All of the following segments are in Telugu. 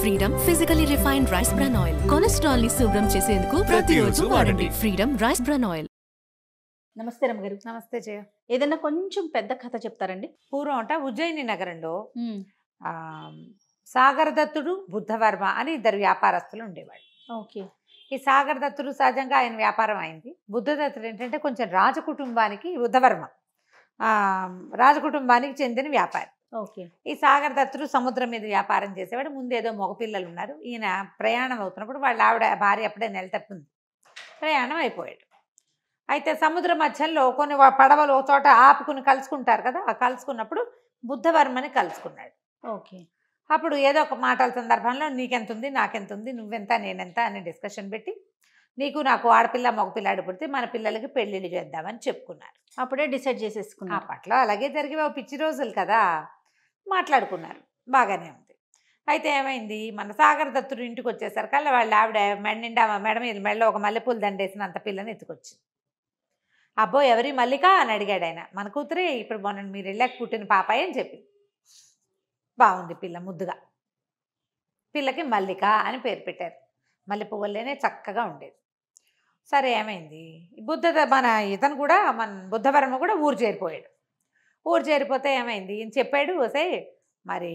freedom physically refined rice bran oil cholesterol ని శుభ్రం చేసేందుకు ప్రతిరోజు వాడండి ఫ్రీడమ్ రైస్ బ్రాన్ ఆయిల్ నమస్తే రమ్మ గారు నమస్తే జయ ఏదైనా కొంచెం పెద్ద కథ చెప్తారండి పూర్వం అంట ఉజ్జయిని నగరంలో సాగరదత్తుడు బుద్ధవర్మ అని ఇద్దరు వ్యాపారస్తులు ఉండేవాడు ఓకే ఈ సాగరదత్తుడు సహజంగా ఆయన వ్యాపారం అయింది బుద్ధదత్తుడు ఏంటంటే కొంచెం రాజకుటుంబానికి బుద్ధవర్మ రాజకుటుంబానికి చెందిన వ్యాపారి ఈ సాగర్ దత్తుడు సముద్రం మీద వ్యాపారం చేసేవాడు ముందేదో మగపిల్లలు ఉన్నారు ఈయన ప్రయాణం అవుతున్నప్పుడు వాళ్ళ ఆవిడ భార్య అప్పుడే నెల తప్పింది ప్రయాణం అయిపోయాడు అయితే సముద్ర మధ్యలో కొన్ని పడవలు ఒక చోట ఆపుకుని కలుసుకుంటారు కదా ఆ కలుసుకున్నప్పుడు బుద్ధవర్మని కలుసుకున్నాడు ఓకే అప్పుడు ఏదో ఒక మాటల సందర్భంలో నీకెంత ఉంది నాకెంత ఉంది నువ్వెంత నేనెంత అని డిస్కషన్ పెట్టి నీకు నాకు ఆడపిల్ల మగపిల్లాడు పుడితే మన పిల్లలకి పెళ్ళిళ్ళు చేద్దామని చెప్పుకున్నారు అప్పుడే డిసైడ్ చేసేసుకున్నాం అప్పట్లో అలాగే జరిగేవి పిచ్చి రోజులు కదా మాట్లాడుకున్నారు బాగానే ఉంది అయితే ఏమైంది మన సాగర్ దత్తుడు ఇంటికి వచ్చేసరికల్లా వాళ్ళ ఆవిడ మెడ నిండా మేడం ఇది మెడలో ఒక మల్లెపూలు దండేసిన అంత పిల్లని ఎత్తుకొచ్చింది అబ్బో ఎవరి మల్లిక అని అడిగాడు ఆయన మన కూతురే ఇప్పుడు మొన్న మీరు వెళ్ళాక పుట్టిన పాప అని చెప్పి బాగుంది పిల్ల ముద్దుగా పిల్లకి మల్లిక అని పేరు పెట్టారు మల్లె పువ్వులేనే చక్కగా ఉండేది సరే ఏమైంది బుద్ధ మన ఇతను కూడా మన బుద్ధవరమ కూడా ఊరు చేరిపోయాడు ఊరు చేరిపోతే ఏమైంది ఈయన చెప్పాడు ఒకసారి మరి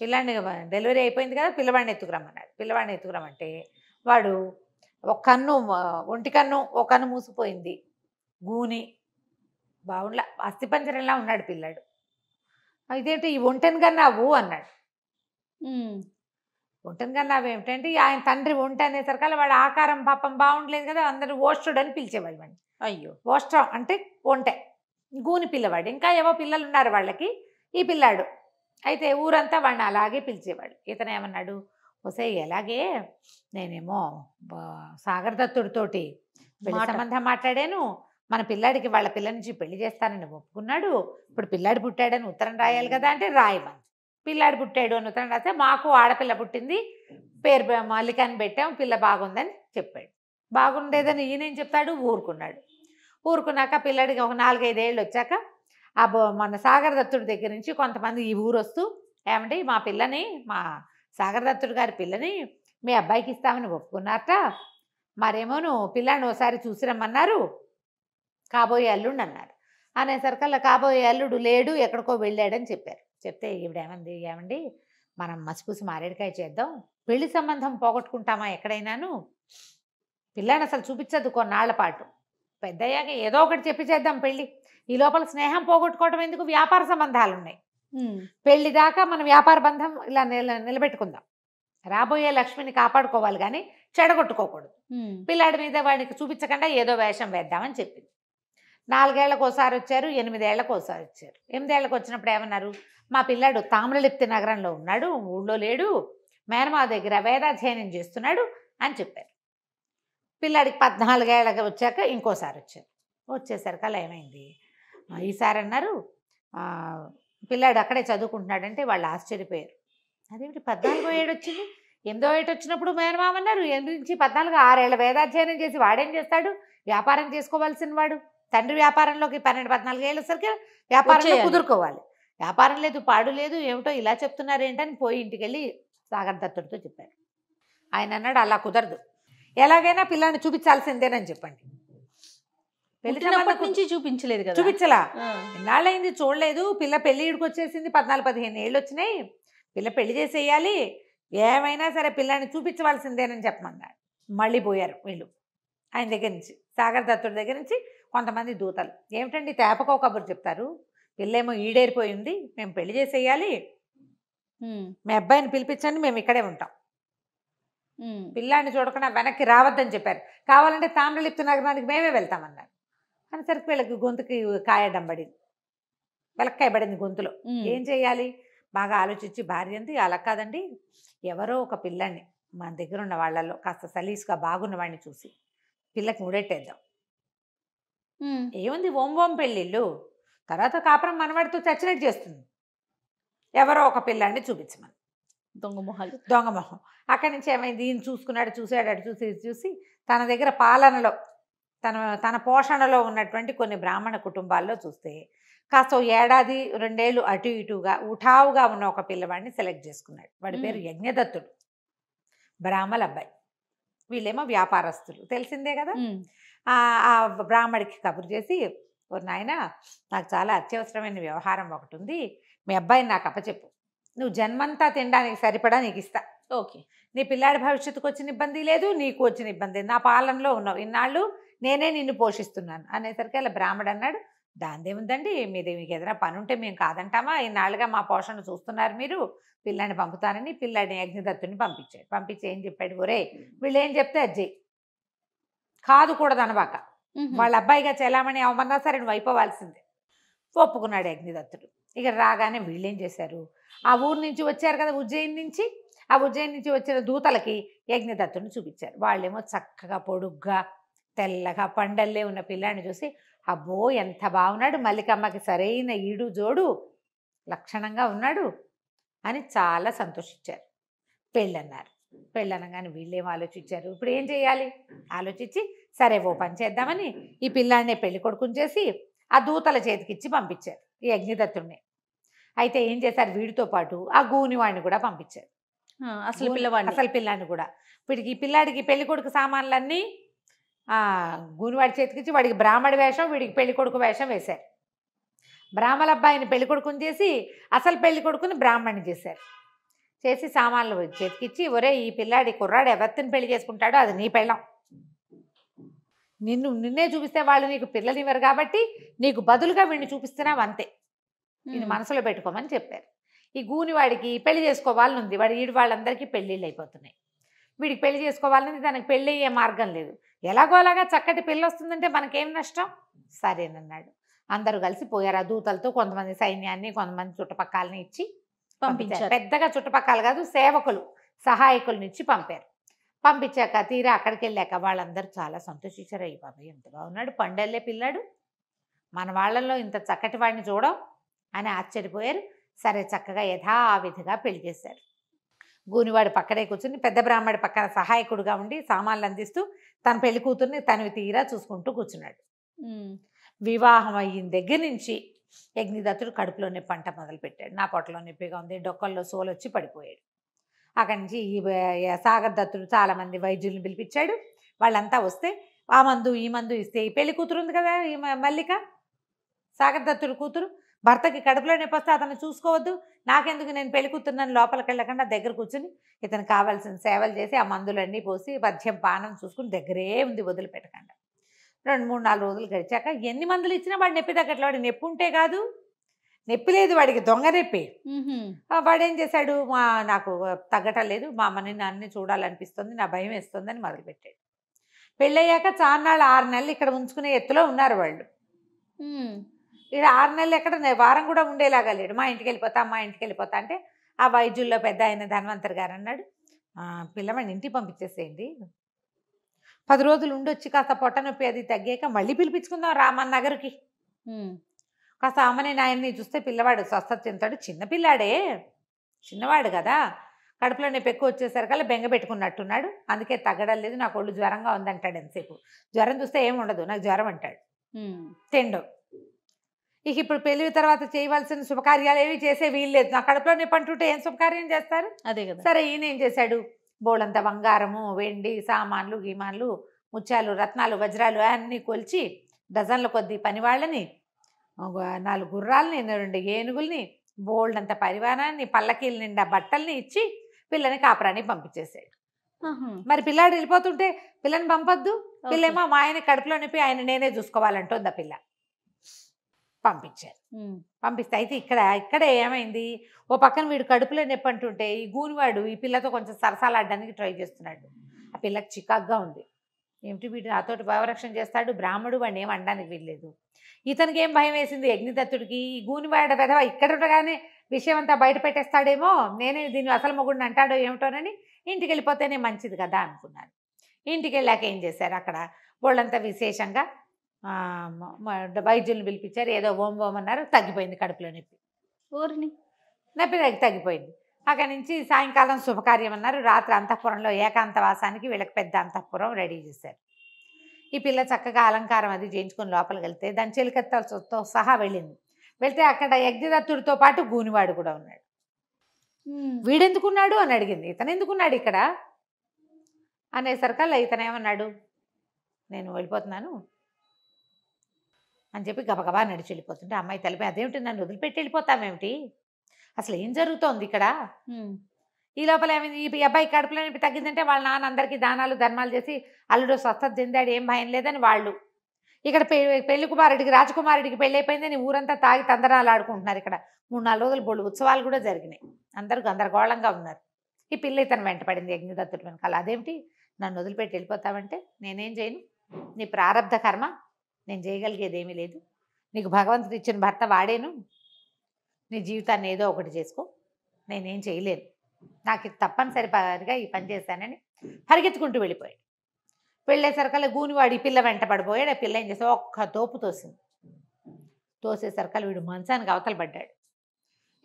పిల్లాన్ని డెలివరీ అయిపోయింది కదా పిల్లవాడిని ఎత్తుకురమ్మన్నాడు పిల్లవాడిని ఎత్తుకురమ్మంటే వాడు ఒక కన్ను ఒంటి కన్ను ఒక కన్ను మూసిపోయింది గూని బాగుండలా అస్థిపంచరంలా ఉన్నాడు పిల్లాడు ఇదేంటి ఈ ఒంటెను కన్నావు అన్నాడు ఒంటెను కన్నావు ఏమిటంటే ఆయన తండ్రి ఒంట అనేసరికల్లా వాడు ఆకారం పాపం బాగుండలేదు కదా అందరూ ఓస్టుడు అని పిలిచేవాళ్ళు అయ్యో ఓస్టం అంటే ఒంటే గూని పిల్లవాడు ఇంకా ఏవో పిల్లలు ఉన్నారు వాళ్ళకి ఈ పిల్లాడు అయితే ఊరంతా వాడిని అలాగే పిలిచేవాడు ఇతను ఏమన్నాడు ఒసే ఎలాగే నేనేమో సాగర్ దత్తుడితోటి పెళ్లి సంబంధం మాట్లాడాను మన పిల్లాడికి వాళ్ళ పిల్ల నుంచి పెళ్లి చేస్తానని ఒప్పుకున్నాడు ఇప్పుడు పిల్లాడు పుట్టాడని ఉత్తరం రాయాలి కదా అంటే రాయమని పిల్లాడు పుట్టాడు అని ఉత్తరం రాస్తే మాకు ఆడపిల్ల పుట్టింది పేరు మల్లికాని పెట్టాం పిల్ల బాగుందని చెప్పాడు బాగుండేదని ఈయనేం చెప్తాడు ఊరుకున్నాడు ఊరుకున్నాక పిల్లడికి ఒక నాలుగైదేళ్ళు వచ్చాక ఆ మన దత్తుడి దగ్గర నుంచి కొంతమంది ఈ ఊరు వస్తూ ఏమండి మా పిల్లని మా సాగరదత్తుడు గారి పిల్లని మీ అబ్బాయికి ఇస్తామని ఒప్పుకున్నారట మరేమో నువ్వు పిల్లని ఒకసారి చూసిరమ్మన్నారు కాబోయే అల్లుడు అన్నారు అనేసరికల్లా కాబోయే అల్లుడు లేడు ఎక్కడికో వెళ్ళాడని చెప్పారు చెప్తే ఈవిడేమంది ఏమండి మనం మసిపూసి మారేడుకాయ చేద్దాం పెళ్లి సంబంధం పోగొట్టుకుంటామా ఎక్కడైనాను పిల్లని అసలు చూపించదు కొన్నాళ్ల పాటు పెద్దయ్యాక ఏదో ఒకటి చెప్పి చేద్దాం పెళ్ళి ఈ లోపల స్నేహం పోగొట్టుకోవడం ఎందుకు వ్యాపార సంబంధాలు ఉన్నాయి పెళ్లి దాకా మన వ్యాపార బంధం ఇలా నిలబెట్టుకుందాం రాబోయే లక్ష్మిని కాపాడుకోవాలి కానీ చెడగొట్టుకోకూడదు పిల్లాడి మీద వాడికి చూపించకుండా ఏదో వేషం వేద్దామని చెప్పింది నాలుగేళ్లకు ఒకసారి వచ్చారు ఎనిమిదేళ్లకు ఒకసారి వచ్చారు ఎనిమిదేళ్లకు వచ్చినప్పుడు ఏమన్నారు మా పిల్లాడు తామ్రలిప్తి నగరంలో ఉన్నాడు ఊళ్ళో లేడు మేనమా దగ్గర వేదాధ్యయనం చేస్తున్నాడు అని చెప్పారు పిల్లాడికి పద్నాలుగేళ్ళకి వచ్చాక ఇంకోసారి వచ్చారు వచ్చేసరికి అలా ఏమైంది ఈసారి అన్నారు పిల్లాడు అక్కడే చదువుకుంటున్నాడంటే వాళ్ళు ఆశ్చర్యపోయారు అదేమిటి పద్నాలుగో ఏడు వచ్చింది ఎందో ఏడు వచ్చినప్పుడు మేనమామన్నారు ఎందు నుంచి పద్నాలుగు ఆరేళ్ళ వేదాధ్యయనం చేసి వాడేం చేస్తాడు వ్యాపారం చేసుకోవాల్సిన వాడు తండ్రి వ్యాపారంలోకి పన్నెండు పద్నాలుగు ఏళ్ళసరికి వ్యాపారంలో కుదురుకోవాలి వ్యాపారం లేదు పాడు లేదు ఏమిటో ఇలా చెప్తున్నారు ఏంటని పోయి ఇంటికి వెళ్ళి సాగర్ దత్తుడితో చెప్పారు ఆయన అన్నాడు అలా కుదరదు ఎలాగైనా పిల్లల్ని చూపించాల్సిందేనని చెప్పండి పెళ్లి చూపించలేదు చూపించలా ఎన్నాళ్ళైంది చూడలేదు పిల్ల పెళ్లి ఇడికి వచ్చేసింది పద్నాలుగు పదిహేను ఏళ్ళు వచ్చినాయి పిల్ల పెళ్లి చేసేయాలి ఏమైనా సరే పిల్లాన్ని చూపించవలసిందేనని చెప్పమన్నాడు మళ్ళీ పోయారు వీళ్ళు ఆయన దగ్గర నుంచి సాగర్ దత్తుడి దగ్గర నుంచి కొంతమంది దూతలు ఏమిటండి తేపకో కబురు చెప్తారు పిల్లేమో ఈడేరిపోయింది మేము పెళ్లి చేసేయాలి మీ అబ్బాయిని పిలిపించండి మేము ఇక్కడే ఉంటాం పిల్లాన్ని చూడకుండా వెనక్కి రావద్దని చెప్పారు కావాలంటే తామ్రలిప్త నగరానికి మేమే వెళ్తామన్నారు సరికి వీళ్ళకి గొంతుకి కాయడం పడింది వెలక్కాయ పడింది గొంతులో ఏం చేయాలి బాగా ఆలోచించి భార్య అంది అలా కాదండి ఎవరో ఒక పిల్లాన్ని మన దగ్గర ఉన్న వాళ్ళలో కాస్త సలీస్గా బాగున్న వాడిని చూసి పిల్లకి ముడెట్టేద్దాం ఏముంది ఓం ఓం పెళ్ళిళ్ళు తర్వాత కాపురం మనవాడితో చచ్చినట్టు చేస్తుంది ఎవరో ఒక పిల్లాన్ని చూపించమని దొంగ మొహాలు దొంగ మొహం అక్కడి నుంచి ఏమైంది ఈయన చూసుకున్నాడు చూసాడు అటు చూసి చూసి తన దగ్గర పాలనలో తన తన పోషణలో ఉన్నటువంటి కొన్ని బ్రాహ్మణ కుటుంబాల్లో చూస్తే కాస్త ఏడాది రెండేళ్ళు అటు ఇటుగా ఉఠావుగా ఉన్న ఒక పిల్లవాడిని సెలెక్ట్ చేసుకున్నాడు వాడి పేరు యజ్ఞదత్తుడు బ్రాహ్మల అబ్బాయి వీళ్ళేమో వ్యాపారస్తులు తెలిసిందే కదా ఆ బ్రాహ్మడికి కబురు చేసి ఓ నాయన నాకు చాలా అత్యవసరమైన వ్యవహారం ఒకటి ఉంది మీ అబ్బాయిని నాకు అప్పచెప్పు నువ్వు జన్మంతా తినడానికి సరిపడా నీకు ఇస్తా ఓకే నీ పిల్లాడి భవిష్యత్తుకు వచ్చిన ఇబ్బంది లేదు నీకు వచ్చిన ఇబ్బంది నా పాలనలో ఉన్నావు ఇన్నాళ్ళు నేనే నిన్ను పోషిస్తున్నాను అనేసరికి అలా బ్రాహ్మడు అన్నాడు దాందేముందండి మీరు మీకు ఏదైనా పని ఉంటే మేము కాదంటామా ఇన్నాళ్ళుగా మా పోషణ చూస్తున్నారు మీరు పిల్లాన్ని పంపుతానని పిల్లాడిని అగ్నిదత్తుని పంపించాడు పంపించి ఏం చెప్పాడు ఒరే వీళ్ళు ఏం చెప్తే అజ్జయ్ కాదు కూడా అనబాక వాళ్ళ అబ్బాయిగా చెలామణి అవమన్నా సరే నువ్వు అయిపోవాల్సిందే ఒప్పుకున్నాడు అగ్నిదత్తుడు ఇక రాగానే వీళ్ళేం చేశారు ఆ ఊరు నుంచి వచ్చారు కదా ఉజ్జయిని నుంచి ఆ ఉజ్జయిని నుంచి వచ్చిన దూతలకి యజ్ఞదత్తుని చూపించారు వాళ్ళేమో చక్కగా పొడుగ్గా తెల్లగా పండల్లే ఉన్న పిల్లాన్ని చూసి అబ్బో ఎంత బాగున్నాడు మల్లికమ్మకి సరైన ఈడు జోడు లక్షణంగా ఉన్నాడు అని చాలా సంతోషించారు పెళ్ళన్నారు పెళ్ళనగానే వీళ్ళేం ఆలోచించారు ఇప్పుడు ఏం చేయాలి ఆలోచించి సరే ఓ పని చేద్దామని ఈ పిల్లాడినే పెళ్లి కొడుకుని చేసి ఆ దూతల చేతికిచ్చి పంపించారు ఈ అగ్నిదత్తుడిని అయితే ఏం చేశారు వీడితో పాటు ఆ గూనివాడిని కూడా పంపించారు అసలు పిల్లవాడిని అసలు పిల్లాన్ని కూడా వీడికి ఈ పిల్లాడికి పెళ్లి కొడుకు సామాన్లన్నీ గూనివాడి చేతికిచ్చి వాడికి బ్రాహ్మణ వేషం వీడికి పెళ్లి కొడుకు వేషం వేశారు బ్రాహ్మణ అబ్బాయిని పెళ్లి కొడుకుని చేసి అసలు పెళ్లి కొడుకుని బ్రాహ్మణ్ణి చేశారు చేసి సామాన్లు చేతికిచ్చి ఒరే ఈ పిల్లాడి కుర్రాడు ఎవరిని పెళ్లి చేసుకుంటాడో అది నీ పెళ్ళం నిన్ను నిన్నే చూపిస్తే వాళ్ళు నీకు పిల్లలు ఇవ్వరు కాబట్టి నీకు బదులుగా వీడిని చూపిస్తున్నావు అంతే ఇది మనసులో పెట్టుకోమని చెప్పారు ఈ గూని వాడికి పెళ్లి చేసుకోవాలని ఉంది వాడి ఈడు వాళ్ళందరికీ పెళ్ళిళ్ళు అయిపోతున్నాయి వీడికి పెళ్లి చేసుకోవాలని తనకు పెళ్ళి అయ్యే మార్గం లేదు ఎలాగోలాగా చక్కటి పెళ్ళి వస్తుందంటే మనకేం నష్టం సరేనన్నాడు అందరూ కలిసి పోయారు ఆ దూతలతో కొంతమంది సైన్యాన్ని కొంతమంది చుట్టుపక్కలని ఇచ్చి పంపించారు పెద్దగా చుట్టుపక్కల కాదు సేవకులు సహాయకులను ఇచ్చి పంపారు పంపించాక తీరా అక్కడికి వెళ్ళాక వాళ్ళందరూ చాలా సంతోషించారు అయ్యి బాబాయ్ ఎంత బాగున్నాడు పండల్లే పిల్లాడు మన వాళ్ళల్లో ఇంత చక్కటి వాడిని చూడం అని ఆశ్చర్యపోయారు సరే చక్కగా యథావిధిగా పెళ్లి చేశారు గూనివాడు పక్కనే కూర్చుని పెద్ద బ్రాహ్మడి పక్కన సహాయకుడుగా ఉండి సామాన్లు అందిస్తూ తన పెళ్లి కూతుర్ని తనవి తీరా చూసుకుంటూ కూర్చున్నాడు వివాహం అయిన దగ్గర నుంచి యజ్ఞదత్తుడు కడుపులోనే పంట మొదలుపెట్టాడు నా పొట్టలో నొప్పిగా ఉంది డొక్కల్లో సోలు వచ్చి పడిపోయాడు అక్కడి నుంచి ఈ సాగర్ దత్తుడు చాలామంది వైద్యుల్ని పిలిపించాడు వాళ్ళంతా వస్తే ఆ మందు ఈ మందు ఇస్తే ఈ పెళ్లి కూతురు ఉంది కదా ఈ మల్లిక సాగర్ దత్తుడు కూతురు భర్తకి కడుపులో నొప్పి అతను చూసుకోవద్దు నాకెందుకు నేను పెళ్ళికూతున్నాను లోపలికి వెళ్ళకుండా దగ్గర కూర్చుని ఇతను కావాల్సిన సేవలు చేసి ఆ మందులన్నీ పోసి పద్యం పానం చూసుకుని దగ్గరే ఉంది వదిలిపెట్టకుండా రెండు మూడు నాలుగు రోజులు గడిచాక ఎన్ని మందులు ఇచ్చినా వాడు నొప్పి తగ్గట్లే వాడి నొప్పి ఉంటే కాదు నొప్పి లేదు వాడికి దొంగ నొప్పి వాడు ఏం చేశాడు మా నాకు తగ్గటం లేదు మా అమ్మని నాన్నని చూడాలనిపిస్తుంది నా భయం వేస్తుందని మొదలుపెట్టాడు పెళ్ళయ్యాక చాన్నాళ్ళు ఆరు నెలలు ఇక్కడ ఉంచుకునే ఎత్తులో ఉన్నారు వాళ్ళు ఈడ ఆరు నెలలు ఎక్కడ వారం కూడా ఉండేలాగా లేడు మా ఇంటికి వెళ్ళిపోతా మా ఇంటికి వెళ్ళిపోతా అంటే ఆ వైద్యుల్లో పెద్ద ఆయన ధన్వంతర్ గారు అన్నాడు పిల్లవాడిని ఇంటికి పంపించేసేయండి పది రోజులు ఉండొచ్చి కాస్త పొట్ట నొప్పి అది తగ్గాక మళ్ళీ పిలిపించుకుందాం రామన్ నగర్కి కాస్త అమ్మని నాయన్ని చూస్తే పిల్లవాడు స్వస్థత చెందుతాడు చిన్నపిల్లాడే చిన్నవాడు కదా కడుపులో నేను ఎక్కువ వచ్చేసరికల్లా బెంగ పెట్టుకున్నట్టున్నాడు అందుకే తగ్గడం లేదు నాకు ఒళ్ళు జ్వరంగా ఉందంటాడు ఎంతసేపు జ్వరం చూస్తే ఏమి ఉండదు నాకు జ్వరం అంటాడు తిండో ఇక ఇప్పుడు పెళ్లి తర్వాత చేయవలసిన శుభకార్యాలు ఏవి చేసే వీల్లేదు నా కడుపులో నిప్పంటుంటే ఏం శుభకార్యం చేస్తారు అదే కదా సరే ఈయన ఏం చేశాడు బోళంత బంగారము వెండి సామాన్లు గీమాన్లు ముత్యాలు రత్నాలు వజ్రాలు అన్నీ కొలిచి డజన్ల కొద్దీ పనివాళ్ళని నాలుగు గుర్రాలని రెండు ఏనుగుల్ని బోల్డంత పరివారాన్ని పల్లకీల నిండా బట్టల్ని ఇచ్చి పిల్లని కాపురాన్ని పంపించేశాడు మరి పిల్లాడు వెళ్ళిపోతుంటే పిల్లని పంపొద్దు పిల్లేమో మా ఆయన కడుపులో నొప్పి ఆయన నేనే చూసుకోవాలంటుంది ఆ పిల్ల పంపించారు పంపిస్తే అయితే ఇక్కడ ఇక్కడే ఏమైంది ఓ పక్కన వీడు కడుపులో నొప్పి అంటుంటే ఈ గూనివాడు ఈ పిల్లతో కొంచెం సరసాలాడడానికి ట్రై చేస్తున్నాడు ఆ పిల్లకి చికాగ్గా ఉంది ఏమిటి వీడు నాతో భావరక్షణ చేస్తాడు బ్రాహ్మడు వాడిని ఏం అనడానికి వీల్లేదు ఇతనికి ఏం భయం వేసింది అగ్నిదత్తుడికి ఈ గూనివాడ పెదవ ఇక్కడ ఉండగానే విషయం అంతా బయట పెట్టేస్తాడేమో నేనే దీన్ని అసలు మొగుడిని అంటాడో ఏమిటోనని ఇంటికి వెళ్ళిపోతేనే మంచిది కదా అనుకున్నాను ఇంటికి వెళ్ళాక ఏం చేశారు అక్కడ వాళ్ళంతా విశేషంగా వైద్యులను పిలిపించారు ఏదో ఓం ఓం అన్నారు తగ్గిపోయింది కడుపులో నొప్పి ఊరిని నొప్పి తగ్గి తగ్గిపోయింది అక్కడి నుంచి సాయంకాలం శుభకార్యం అన్నారు రాత్రి అంతఃపురంలో ఏకాంతవాసానికి వీళ్ళకి పెద్ద అంతఃపురం రెడీ చేశారు ఈ పిల్ల చక్కగా అలంకారం అది చేయించుకొని లోపలికి వెళ్తే దాని చెలికత్తలతో సహా వెళ్ళింది వెళ్తే అక్కడ యజ్ఞదత్తుడితో పాటు గూనివాడు కూడా ఉన్నాడు వీడెందుకున్నాడు అని అడిగింది ఇతను ఎందుకున్నాడు ఇక్కడ అనేసరికల్లా ఇతనేమన్నాడు నేను వెళ్ళిపోతున్నాను అని చెప్పి గబగబా నడిచి వెళ్ళిపోతుంటే అమ్మాయి తలిపి అదేమిటి నన్ను వదిలిపెట్టి వెళ్ళిపోతామేమిటి అసలు ఏం జరుగుతోంది ఇక్కడ ఈ లోపల ఏమైంది ఈ అబ్బాయి కడుపులో నొప్పి తగ్గిందంటే వాళ్ళ నాన్న అందరికీ దానాలు ధర్మాలు చేసి అల్లుడు స్వస్థ చెందాడు ఏం భయం లేదని వాళ్ళు ఇక్కడ పెళ్లి కుమారుడికి రాజకుమారుడికి అయిపోయిందని ఊరంతా తాగి తందరాలు ఆడుకుంటున్నారు ఇక్కడ మూడు నాలుగు రోజులు బోళ్ళు ఉత్సవాలు కూడా జరిగినాయి అందరూ గందరగోళంగా ఉన్నారు ఈ పిల్ల ఇతను వెంటపడింది యజ్ఞదత్తుడు వెనకాల అదేమిటి నన్ను వదిలిపెట్టి వెళ్ళిపోతామంటే నేనేం చేయను నీ ప్రారంధ కర్మ నేను చేయగలిగేది ఏమీ లేదు నీకు భగవంతుడు ఇచ్చిన భర్త వాడేను నీ జీవితాన్ని ఏదో ఒకటి చేసుకో నేనేం చేయలేను నాకు ఇది తప్పనిసరిగా ఈ పని చేశానని పరిగెత్తుకుంటూ వెళ్ళిపోయాడు వెళ్ళేసరికల్లా గూనివాడు ఈ పిల్ల వెంట పడిపోయాడు ఆ పిల్ల ఏం చేసా ఒక్క తోపు తోసింది తోసేసరికల్లా వీడు మంచానికి అవతల పడ్డాడు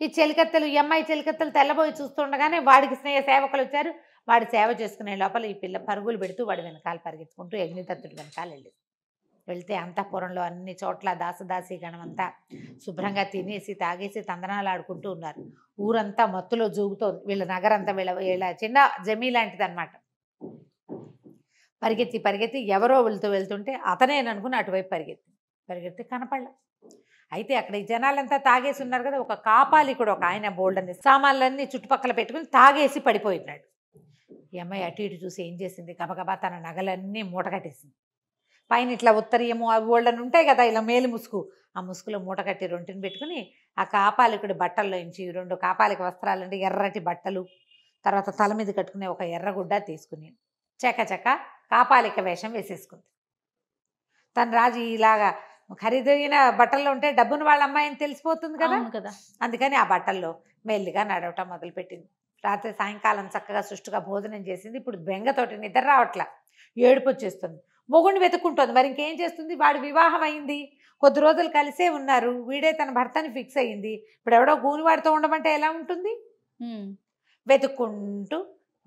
ఈ చెలికత్తెలు ఈ అమ్మాయి చెలికత్తెలు తెల్లబోయి చూస్తుండగానే వాడికి స్నేహ సేవకులు వచ్చారు వాడు సేవ చేసుకునే లోపల ఈ పిల్ల పరుగులు పెడుతూ వాడు వెనకాల పరిగెత్తుకుంటూ అగ్నితత్తుడు వెనకాల వెళ్ళింది వెళ్తే అంతఃపురంలో అన్ని చోట్ల దాసదాసి గణమంతా శుభ్రంగా తినేసి తాగేసి తందనాలు ఆడుకుంటూ ఉన్నారు ఊరంతా మత్తులో జూగుతోంది వీళ్ళ నగరంతా వీళ్ళ వీళ్ళ చిన్న జమీ లాంటిది అనమాట పరిగెత్తి పరిగెత్తి ఎవరో వీళ్ళతో వెళ్తుంటే అతనేననుకుని అటువైపు పరిగెత్తి పరిగెత్తి కనపడ అయితే అక్కడ ఈ జనాలంతా తాగేసి ఉన్నారు కదా ఒక కాపాలి కూడా ఒక ఆయన బోల్డ్ అని సామాన్లన్నీ చుట్టుపక్కల పెట్టుకుని తాగేసి పడిపోయినాడు ఈ అమ్మాయి అటు ఇటు చూసి ఏం చేసింది గబగబా తన నగలన్నీ మూటగట్టేసింది పైన ఇట్లా ఉత్తరీయము ఆ గోల్డన్ ఉంటాయి కదా ఇలా మేలు ముసుగు ఆ ముసుగులో మూట కట్టి రొంటిని పెట్టుకుని ఆ కాపాలికుడి ఇంచి రెండు కాపాలిక వస్త్రాలంటే ఎర్రటి బట్టలు తర్వాత తల మీద కట్టుకునే ఒక ఎర్రగుడ్డ తీసుకుని చకచక కాపాలిక వేషం వేసేసుకుంది తను రాజు ఇలాగా ఖరీదైన బట్టల్లో ఉంటే డబ్బును వాళ్ళ అమ్మాయిని తెలిసిపోతుంది కదా కదా అందుకని ఆ బట్టల్లో మెల్లిగా నడవటం మొదలుపెట్టింది రాత్రి సాయంకాలం చక్కగా సుష్టుగా భోజనం చేసింది ఇప్పుడు బెంగతోటి నిద్ర రావట్లా ఏడుపు వచ్చేస్తుంది మొగుడిని వెతుక్కుంటుంది మరి ఇంకేం చేస్తుంది వాడు వివాహం అయింది కొద్ది రోజులు కలిసే ఉన్నారు వీడే తన భర్తని ఫిక్స్ అయ్యింది ఇప్పుడు ఎవడో గూనివాడితో ఉండమంటే ఎలా ఉంటుంది వెతుక్కుంటూ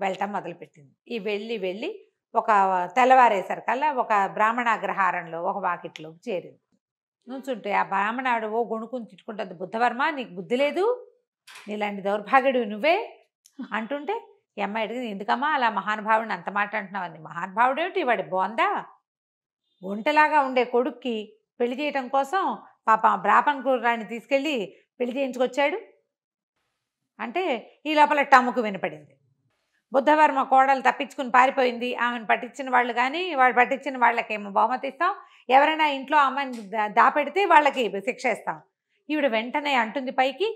వెళ్ళటం మొదలుపెట్టింది ఈ వెళ్ళి వెళ్ళి ఒక తెల్లవారేసరికల్లా ఒక బ్రాహ్మణ అగ్రహారంలో ఒక వాకిట్లోకి చేరింది నుంచుంటే ఆ బ్రాహ్మణాడు ఓ గొణుకుని తిట్టుకుంటుంది బుద్ధవర్మ నీకు బుద్ధి లేదు నీలాంటి దౌర్భాగ్యుడు నువ్వే అంటుంటే ఈ అమ్మాయి అడిగింది ఎందుకమ్మా అలా మహానుభావుడిని అంత మాట అంటున్నావు మహానుభావుడు ఏమిటి వాడి బోందా ఒంటలాగా ఉండే కొడుక్కి పెళ్లి చేయటం కోసం పాప బ్రాహ్మణ్ కుర్రాన్ని తీసుకెళ్ళి పెళ్లి చేయించుకొచ్చాడు అంటే ఈ లోపల టముకు వినపడింది బుద్ధవర్మ కోడలు తప్పించుకుని పారిపోయింది ఆమెను పట్టించిన వాళ్ళు కానీ వాళ్ళు పట్టించిన వాళ్ళకేమో బహుమతి ఇస్తాం ఎవరైనా ఇంట్లో అమ్మని దాపెడితే వాళ్ళకి శిక్ష ఇస్తాం ఈవిడ వెంటనే అంటుంది పైకి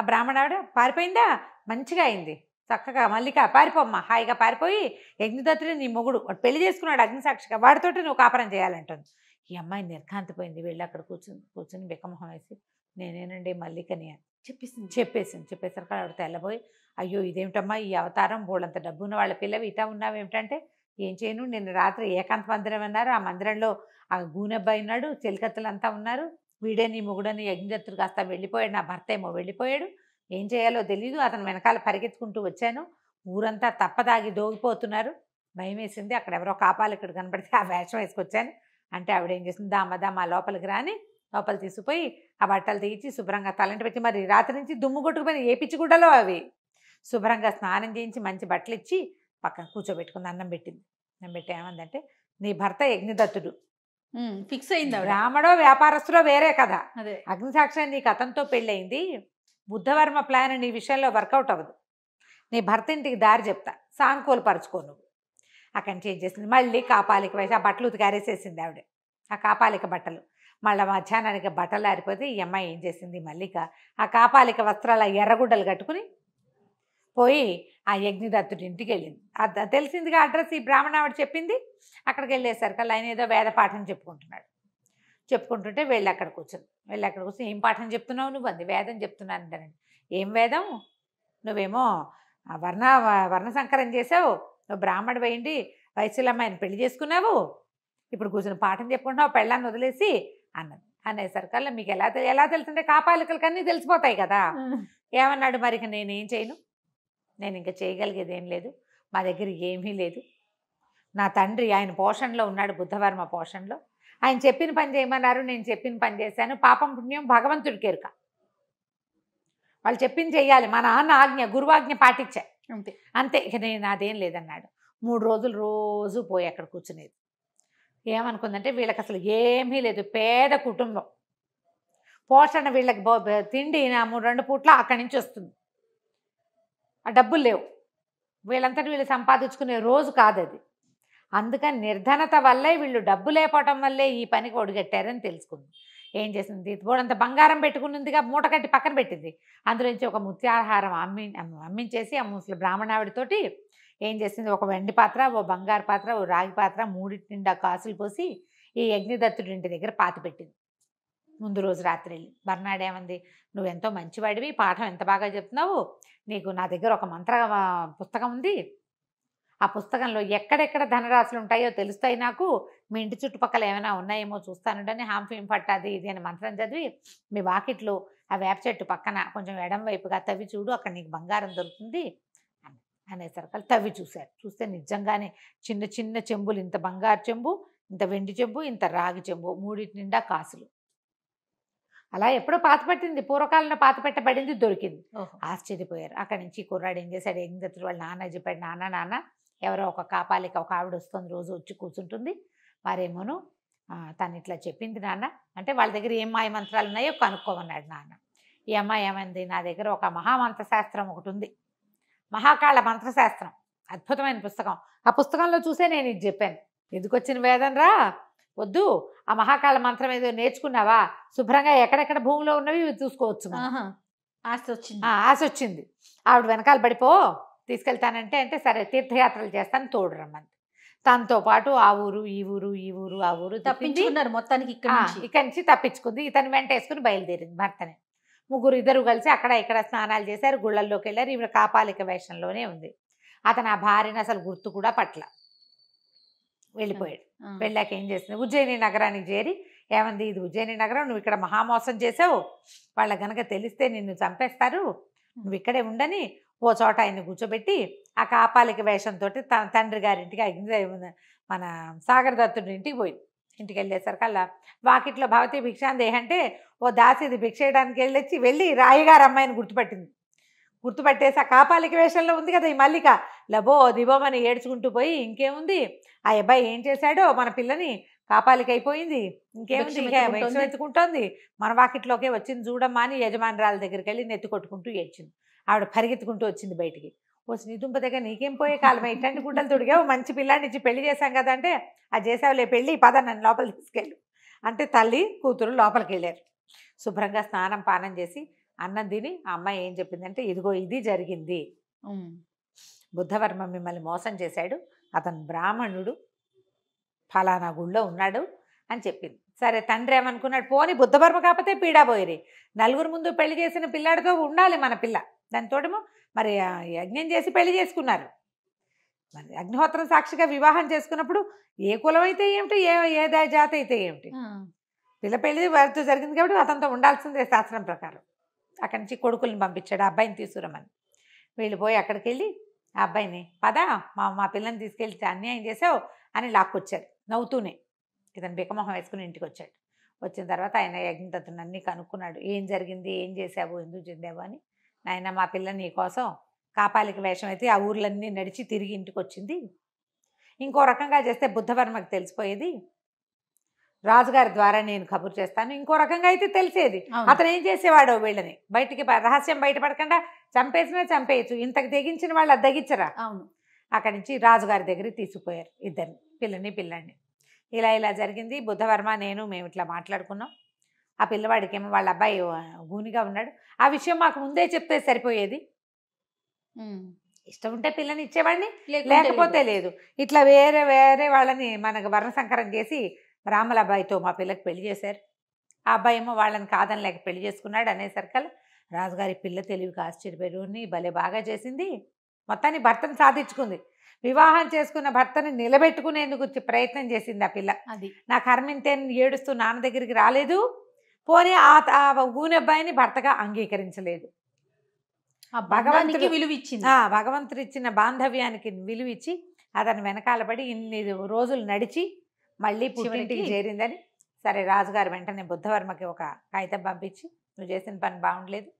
ఆ బ్రాహ్మణ ఆవిడ పారిపోయిందా మంచిగా అయింది చక్కగా మల్లిక పారిపోమ్మ హాయిగా పారిపోయి యజ్ఞదత్తుడు నీ మొగుడు వాడు పెళ్లి చేసుకున్నాడు అగ్నిసాక్షిగా వాడితోటి నువ్వు కాపురం చేయాలంటుంది ఈ అమ్మాయి నిర్ఘాంతపోయింది వెళ్ళి అక్కడ కూర్చుని కూర్చుని బిక్కమొహం వేసి నేనేనండి మల్లికని అని చెప్పేసింది చెప్పేసింది చెప్పేసరికి ఆవిడ తెల్లబోయి అయ్యో ఇదేమిటమ్మా ఈ అవతారం బోళ్ళంత ఉన్న వాళ్ళ పిల్లవి ఇతా ఉన్నావు ఏమిటంటే ఏం చేయను నిన్న రాత్రి ఏకాంత మందిరం అన్నారు ఆ మందిరంలో ఆ గూనెబ్బాయి ఉన్నాడు చెలికత్తలంతా ఉన్నారు వీడే నీ మొగుడని యజ్ఞదత్తుడు కాస్త వెళ్ళిపోయాడు నా భర్త ఏమో వెళ్ళిపోయాడు ఏం చేయాలో తెలియదు అతను వెనకాల పరిగెత్తుకుంటూ వచ్చాను ఊరంతా తప్పదాగి దోగిపోతున్నారు భయం వేసింది అక్కడ ఎవరో కాపాలు ఇక్కడ కనపడితే ఆ వేషం వేసుకొచ్చాను అంటే ఆవిడ ఏం చేసింది దామ మా లోపలికి రాని లోపల తీసుకుపోయి ఆ బట్టలు తీయించి శుభ్రంగా తలంటి పెట్టి మరి రాత్రి నుంచి దుమ్ము కొట్టుకుపోయిన ఏ పిచ్చిగుడ్డలో అవి శుభ్రంగా స్నానం చేయించి మంచి బట్టలు ఇచ్చి పక్కన కూర్చోబెట్టుకుంది అన్నం పెట్టింది అన్నం పెట్టి ఏమందంటే నీ భర్త యజ్ఞదత్తుడు ఫిక్స్ అయింది రామడో వ్యాపారస్తులో వేరే కదా అగ్నిసాక్షి నీకు అతనితో పెళ్ళయింది బుద్ధవర్మ ప్లాన్ నీ విషయంలో వర్కౌట్ అవ్వదు నీ భర్త ఇంటికి దారి చెప్తా సానుకూలు పరుచుకో నువ్వు అక్కడ చేంజ్ చేసింది మళ్ళీ కాపాలిక వేసి ఆ బట్టలు ఉతికారేసేసింది ఆవిడ ఆ కాపాలిక బట్టలు మళ్ళీ మధ్యాహ్నానికి బట్టలు ఆరిపోతే ఈ అమ్మాయి ఏం చేసింది మల్లిక ఆ కాపాలిక వస్త్రాల ఎర్రగుడ్డలు కట్టుకుని పోయి ఆ యజ్ఞదత్తుడి ఇంటికి వెళ్ళింది తెలిసిందిగా అడ్రస్ ఈ బ్రాహ్మణ ఆవిడ చెప్పింది అక్కడికి వెళ్ళేసరికి ఆయన ఏదో వేద పాఠం చెప్పుకుంటున్నాడు చెప్పుకుంటుంటే వెళ్ళి అక్కడ కూర్చుని వెళ్ళి అక్కడ కూర్చుని ఏం పాఠం చెప్తున్నావు నువ్వు అంది వేదం చెప్తున్నాను అంటానండి ఏం వేదం నువ్వేమో వర్ణ వర్ణ సంకరం చేసావు నువ్వు బ్రాహ్మడు వేయండి వయసులో పెళ్లి చేసుకున్నావు ఇప్పుడు కూర్చుని పాఠం చెప్పుకుంటున్నావు పెళ్ళాన్ని వదిలేసి అన్నది అనేసరికల్లా మీకు ఎలా ఎలా తెలుస్తుంటే కాపాలికలు అన్నీ తెలిసిపోతాయి కదా ఏమన్నాడు మరి ఇక నేనేం చేయను నేను ఇంకా చేయగలిగేది ఏం లేదు మా దగ్గర ఏమీ లేదు నా తండ్రి ఆయన పోషణలో ఉన్నాడు బుద్ధవర్మ పోషణలో ఆయన చెప్పిన పని చేయమన్నారు నేను చెప్పిన పని చేశాను పాపం పుణ్యం భగవంతుడి కేరుక వాళ్ళు చెప్పింది చెయ్యాలి మా నాన్న ఆజ్ఞ గురువాజ్ఞ పాటించా అంతే అంతే ఇక నేను అదేం లేదన్నాడు మూడు రోజులు రోజు పోయి అక్కడ కూర్చునేది ఏమనుకుందంటే వీళ్ళకి అసలు ఏమీ లేదు పేద కుటుంబం పోషణ వీళ్ళకి తిండి మూడు రెండు పూట్ల అక్కడి నుంచి వస్తుంది ఆ డబ్బులు లేవు వీళ్ళంతటి వీళ్ళు సంపాదించుకునే రోజు కాదు అది అందుకని నిర్ధనత వల్లే వీళ్ళు డబ్బు లేపటం వల్లే ఈ పనికి ఒడిగట్టారని తెలుసుకుంది ఏం చేసింది బోడంత బంగారం పెట్టుకున్నదిగా మూట కట్టి పక్కన పెట్టింది అందులోంచి ఒక ముత్యాహారం అమ్మి అమ్మించేసి ఆ ముసలి బ్రాహ్మణావిడితోటి ఏం చేసింది ఒక వెండి పాత్ర ఓ బంగారు పాత్ర ఓ రాగి పాత్ర మూడింటి నిండా కాసులు పోసి ఈ యజ్ఞదత్తుడి ఇంటి దగ్గర పాతి పెట్టింది ముందు రోజు రాత్రి వెళ్ళి బర్నాడేమంది నువ్వెంతో మంచివాడివి పాఠం ఎంత బాగా చెప్తున్నావు నీకు నా దగ్గర ఒక మంత్ర పుస్తకం ఉంది ఆ పుస్తకంలో ఎక్కడెక్కడ ధనరాశులు ఉంటాయో తెలుస్తాయి నాకు మీ ఇంటి చుట్టుపక్కల ఏమైనా ఉన్నాయేమో చూస్తానుండని హాంఫీం పట్టాది ఇది అని మంత్రం చదివి మీ వాకిట్లో ఆ వేప చెట్టు పక్కన కొంచెం ఎడం వైపుగా తవ్వి చూడు అక్కడ నీకు బంగారం దొరుకుతుంది అనేసరికి తవ్వి చూశారు చూస్తే నిజంగానే చిన్న చిన్న చెంబులు ఇంత బంగారు చెంబు ఇంత వెండి చెంబు ఇంత రాగి చెంబు మూడింటి నిండా కాసులు అలా ఎప్పుడో పాత పెట్టింది పూర్వకాలంలో పాత పెట్టబడింది దొరికింది ఆశ్చర్యపోయారు అక్కడి నుంచి కుర్రాడు ఏం చేశాడు ఏం తెచ్చాడు వాళ్ళ నాన్న చెప్పాడు నాన్న నాన్న ఎవరో ఒక కాపాలిక ఒక ఆవిడ వస్తుంది రోజు వచ్చి కూర్చుంటుంది మరేమోను తను ఇట్లా చెప్పింది నాన్న అంటే వాళ్ళ దగ్గర ఏం మాయ మంత్రాలు ఉన్నాయో కనుక్కోమన్నాడు నాన్న ఈ అమ్మాయి ఏమైంది నా దగ్గర ఒక మహామంత్ర శాస్త్రం ఒకటి ఉంది మహాకాళ మంత్రశాస్త్రం అద్భుతమైన పుస్తకం ఆ పుస్తకంలో చూసే నేను ఇది చెప్పాను ఎందుకు వచ్చిన వేదం రా వద్దు ఆ మహాకాళ మంత్రం ఏదో నేర్చుకున్నావా శుభ్రంగా ఎక్కడెక్కడ భూమిలో ఉన్నవి చూసుకోవచ్చు ఆశ వచ్చింది ఆశ వచ్చింది ఆవిడ వెనకాల పడిపో తీసుకెళ్తానంటే అంటే సరే తీర్థయాత్రలు చేస్తాను తోడు రమ్మంది తనతో పాటు ఆ ఊరు ఈ ఊరు ఈ ఊరు ఆ ఊరు తప్పించుకున్నారు మొత్తానికి ఇక్కడ ఇక్కడి నుంచి తప్పించుకుంది ఇతను వెంట వేసుకుని బయలుదేరింది భర్తనే ముగ్గురు ఇద్దరు కలిసి అక్కడ ఇక్కడ స్నానాలు చేశారు గుళ్ళల్లోకి వెళ్ళారు ఈవిడ కాపాలిక వేషంలోనే ఉంది అతను ఆ భార్యను అసలు గుర్తు కూడా పట్ల వెళ్ళిపోయాడు వెళ్ళాక ఏం చేసింది ఉజ్జయిని నగరానికి చేరి ఏమంది ఇది ఉజ్జయిని నగరం నువ్వు ఇక్కడ మహామోసం చేసావు వాళ్ళ గనక తెలిస్తే నిన్ను చంపేస్తారు నువ్వు ఇక్కడే ఉండని ఓ చోట ఆయన్ని కూర్చోబెట్టి ఆ కాపాలిక వేషంతో తన తండ్రి గారింటికి అగ్ని మన దత్తుడి ఇంటికి పోయి ఇంటికి వెళ్ళేసరికల్లా వాకిట్లో భవతి భిక్షాందే అంటే ఓ దాసిది భిక్ష చేయడానికి వెళ్ళొచ్చి వెళ్ళి రాయిగారు అమ్మాయిని గుర్తుపట్టింది గుర్తుపట్టేసి ఆ కాపాలిక వేషంలో ఉంది కదా ఈ మల్లిక లబో దిబోమని ఏడ్చుకుంటూ పోయి ఇంకేముంది ఆ అబ్బాయి ఏం చేశాడో మన పిల్లని కాపాలిక అయిపోయింది ఇంకేముంది ఎత్తుకుంటోంది మన వాకిట్లోకే వచ్చింది చూడమ్మా అని యజమానురాల దగ్గరికి వెళ్ళి నెత్తుకొట్టుకుంటూ ఏడ్చింది ఆవిడ పరిగెత్తుకుంటూ వచ్చింది బయటికి ఓ స్నిదుంప దగ్గర నీకేం పోయే కాలం ఇట్లాంటి గుడ్డలు తుడిగావు మంచి పిల్లాన్ని ఇచ్చి పెళ్లి చేశాం కదా అంటే ఆ చేసావులే పెళ్ళి పద నన్ను లోపల తీసుకెళ్ళు అంటే తల్లి కూతురు లోపలికి వెళ్ళారు శుభ్రంగా స్నానం పానం చేసి అన్నం తిని అమ్మాయి ఏం చెప్పిందంటే ఇదిగో ఇది జరిగింది బుద్ధవర్మ మిమ్మల్ని మోసం చేశాడు అతను బ్రాహ్మణుడు ఫలానా గుళ్ళో ఉన్నాడు అని చెప్పింది సరే తండ్రి ఏమనుకున్నాడు పోని బుద్ధవర్మ కాకపోతే పీడాబోయిరి నలుగురు ముందు పెళ్లి చేసిన పిల్లాడితో ఉండాలి మన పిల్ల దానితోటేమో మరి యజ్ఞం చేసి పెళ్లి చేసుకున్నారు మరి అగ్నిహోత్రం సాక్షిగా వివాహం చేసుకున్నప్పుడు ఏ కులం అయితే ఏమిటి ఏ ఏ జాతి అయితే ఏమిటి పిల్ల పెళ్లి వారితో జరిగింది కాబట్టి అతనితో ఉండాల్సిందే శాస్త్రం ప్రకారం అక్కడి నుంచి కొడుకుల్ని పంపించాడు అబ్బాయిని తీసుకురమ్మని వీళ్ళు పోయి అక్కడికి వెళ్ళి ఆ అబ్బాయిని పదా మా మా పిల్లని తీసుకెళ్తే అన్యాయం చేసావు అని లాక్కొచ్చారు నవ్వుతూనే ఇతను బికమొహం వేసుకుని ఇంటికి వచ్చాడు వచ్చిన తర్వాత ఆయన తత్తుని అన్నీ కనుక్కున్నాడు ఏం జరిగింది ఏం చేసావు ఎందుకు చెందావు అని నాయన మా పిల్ల నీ కోసం కాపాలిక వేషం అయితే ఆ ఊర్లన్నీ నడిచి తిరిగి ఇంటికి వచ్చింది ఇంకో రకంగా చేస్తే బుద్ధవర్మకు తెలిసిపోయేది రాజుగారి ద్వారా నేను కబురు చేస్తాను ఇంకో రకంగా అయితే తెలిసేది అతను ఏం చేసేవాడో వీళ్ళని బయటికి రహస్యం బయటపడకుండా చంపేసినా చంపేయచ్చు ఇంతకు తెగించిన వాళ్ళు దగ్గించరా అవును అక్కడి నుంచి రాజుగారి దగ్గరికి తీసుకుపోయారు ఇద్దరిని పిల్లని పిల్లని ఇలా ఇలా జరిగింది బుద్ధవర్మ నేను మేము ఇట్లా మాట్లాడుకున్నాం ఆ పిల్లవాడికేమో వాళ్ళ అబ్బాయి గూనిగా ఉన్నాడు ఆ విషయం మాకు ముందే చెప్తే సరిపోయేది ఇష్టం ఉంటే పిల్లని ఇచ్చేవాడిని లేకపోతే లేదు ఇట్లా వేరే వేరే వాళ్ళని మనకు వర్ణ సంకరం చేసి రాముల అబ్బాయితో మా పిల్లకి పెళ్లి చేశారు ఆ అబ్బాయి ఏమో వాళ్ళని కాదని లేక పెళ్లి చేసుకున్నాడు అనే సర్కల్ రాజుగారి పిల్ల తెలివికి ఆశ్చర్యపోయి భలే బాగా చేసింది మొత్తాన్ని భర్తను సాధించుకుంది వివాహం చేసుకున్న భర్తను నిలబెట్టుకునేందుకు ప్రయత్నం చేసింది ఆ పిల్ల నా కర్మింతేను ఏడుస్తూ నాన్న దగ్గరికి రాలేదు పోనీ ఆ ఊనబ్బాయిని భర్తగా అంగీకరించలేదు భగవంతుడికి విలువ ఇచ్చింది భగవంతుడు ఇచ్చిన బాంధవ్యానికి విలువ ఇచ్చి అతను వెనకాలబడి ఇన్ని రోజులు నడిచి మళ్ళీ పుట్టింటికి చేరిందని సరే రాజుగారు వెంటనే బుద్ధవర్మకి ఒక కాగితం పంపించి నువ్వు చేసిన పని బాగుండలేదు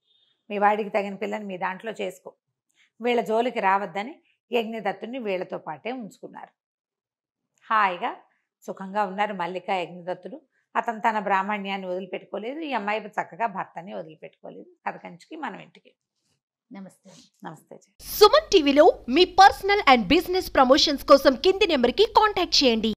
మీ వాడికి తగిన పిల్లని మీ దాంట్లో చేసుకో వీళ్ళ జోలికి రావద్దని యజ్ఞదత్తుని వీళ్ళతో పాటే ఉంచుకున్నారు హాయిగా సుఖంగా ఉన్నారు మల్లిక యజ్ఞదత్తుడు అతను తన బ్రాహ్మణ్యాన్ని వదిలిపెట్టుకోలేదు ఈ అమ్మాయి చక్కగా భర్తని వదిలిపెట్టుకోలేదు కథ కంచుకి మనం ఇంటికి నమస్తే నమస్తే సుమన్ టీవీలో మీ పర్సనల్ అండ్ బిజినెస్ ప్రమోషన్స్ కోసం కింది నెంబర్కి కాంటాక్ట్ చేయండి